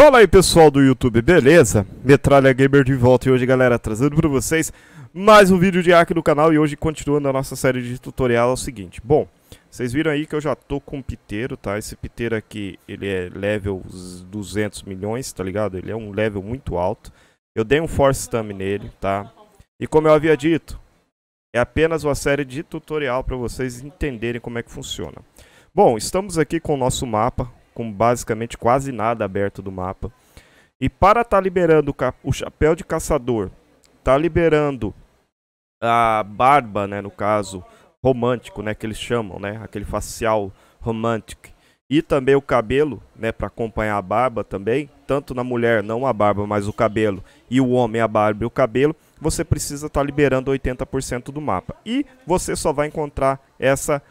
Fala aí pessoal do YouTube, beleza? Metralha Gamer de volta e hoje galera trazendo para vocês mais um vídeo de aqui no canal e hoje continuando a nossa série de tutorial é o seguinte Bom, vocês viram aí que eu já tô com um piteiro, tá? Esse piteiro aqui, ele é level 200 milhões, tá ligado? Ele é um level muito alto Eu dei um force thumb nele, tá? E como eu havia dito, é apenas uma série de tutorial para vocês entenderem como é que funciona Bom, estamos aqui com o nosso mapa, com basicamente quase nada aberto do mapa. E para estar tá liberando o, o chapéu de caçador, tá liberando a barba, né, no caso, romântico, né, que eles chamam, né, aquele facial romântico. E também o cabelo, né, para acompanhar a barba também, tanto na mulher, não a barba, mas o cabelo, e o homem a barba e o cabelo, você precisa estar tá liberando 80% do mapa. E você só vai encontrar essa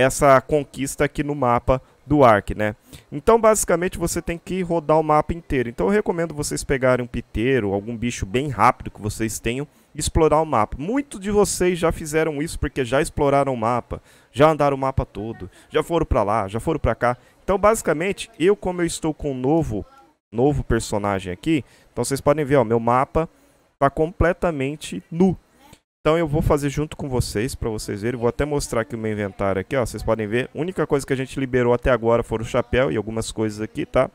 essa conquista aqui no mapa do ARC, né? Então, basicamente, você tem que rodar o mapa inteiro. Então, eu recomendo vocês pegarem um piteiro, algum bicho bem rápido que vocês tenham, e explorar o mapa. Muitos de vocês já fizeram isso porque já exploraram o mapa, já andaram o mapa todo, já foram para lá, já foram para cá. Então, basicamente, eu como eu estou com um novo, novo personagem aqui, então vocês podem ver, ó, meu mapa tá completamente nu. Então eu vou fazer junto com vocês, para vocês verem. Vou até mostrar aqui o meu inventário aqui, ó. Vocês podem ver. A única coisa que a gente liberou até agora foram o chapéu e algumas coisas aqui, tá?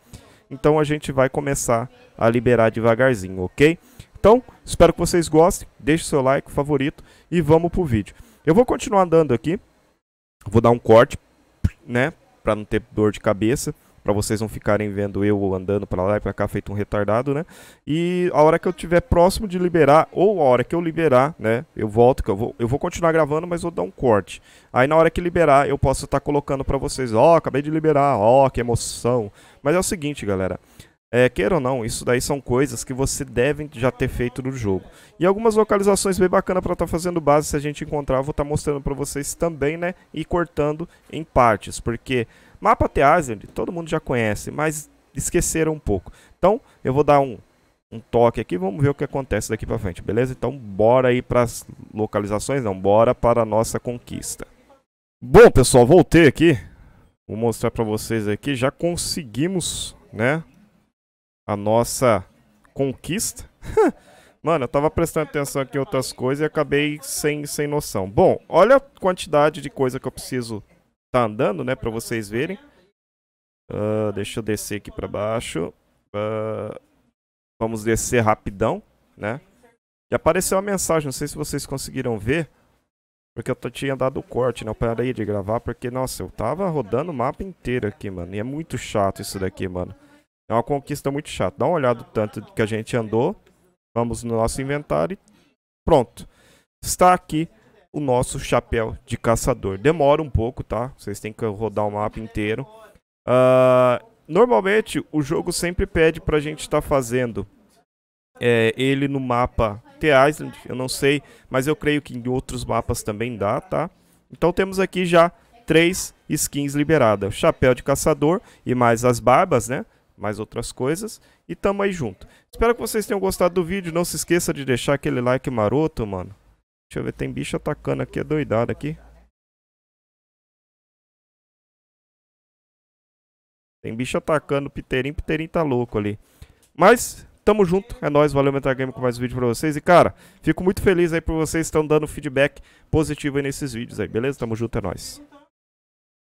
Então a gente vai começar a liberar devagarzinho, ok? Então, espero que vocês gostem. Deixe seu like, favorito e vamos pro vídeo. Eu vou continuar andando aqui. Vou dar um corte, né? Pra não ter dor de cabeça para vocês não ficarem vendo eu andando para lá e para cá feito um retardado, né? E a hora que eu tiver próximo de liberar ou a hora que eu liberar, né, eu volto que eu vou eu vou continuar gravando, mas vou dar um corte. Aí na hora que liberar, eu posso estar tá colocando para vocês, ó, oh, acabei de liberar, ó, oh, que emoção. Mas é o seguinte, galera, é, queira ou não, isso daí são coisas que você deve já ter feito no jogo. E algumas localizações bem bacana para estar tá fazendo base, se a gente encontrar, vou estar tá mostrando para vocês também, né? E cortando em partes, porque Mapa Teaser, todo mundo já conhece, mas esqueceram um pouco. Então, eu vou dar um, um toque aqui, vamos ver o que acontece daqui para frente, beleza? Então, bora aí para as localizações, não, bora para a nossa conquista. Bom, pessoal, voltei aqui. Vou mostrar para vocês aqui, já conseguimos, né, a nossa conquista. Mano, eu tava prestando atenção aqui em outras coisas e acabei sem, sem noção. Bom, olha a quantidade de coisa que eu preciso tá andando, né? Pra vocês verem. Uh, deixa eu descer aqui pra baixo. Uh, vamos descer rapidão, né? E apareceu uma mensagem, não sei se vocês conseguiram ver. Porque eu tinha dado o corte, não né? parei de gravar, porque, nossa, eu tava rodando o mapa inteiro aqui, mano. E é muito chato isso daqui, mano. É uma conquista muito chata. Dá uma olhada o tanto que a gente andou. Vamos no nosso inventário e pronto. Está aqui o nosso chapéu de caçador. Demora um pouco, tá? Vocês têm que rodar o mapa inteiro. Uh, normalmente, o jogo sempre pede pra gente estar tá fazendo é, ele no mapa The Island, eu não sei, mas eu creio que em outros mapas também dá, tá? Então temos aqui já três skins liberadas. Chapéu de caçador e mais as barbas, né? Mais outras coisas. E tamo aí junto. Espero que vocês tenham gostado do vídeo. Não se esqueça de deixar aquele like maroto, mano. Deixa eu ver, tem bicho atacando aqui, é doidado aqui. Tem bicho atacando o Piteirinho, Piteirinho tá louco ali. Mas, tamo junto, é nóis, valeu game com mais um vídeo pra vocês. E cara, fico muito feliz aí por vocês estão dando feedback positivo aí nesses vídeos aí, beleza? Tamo junto, é nóis.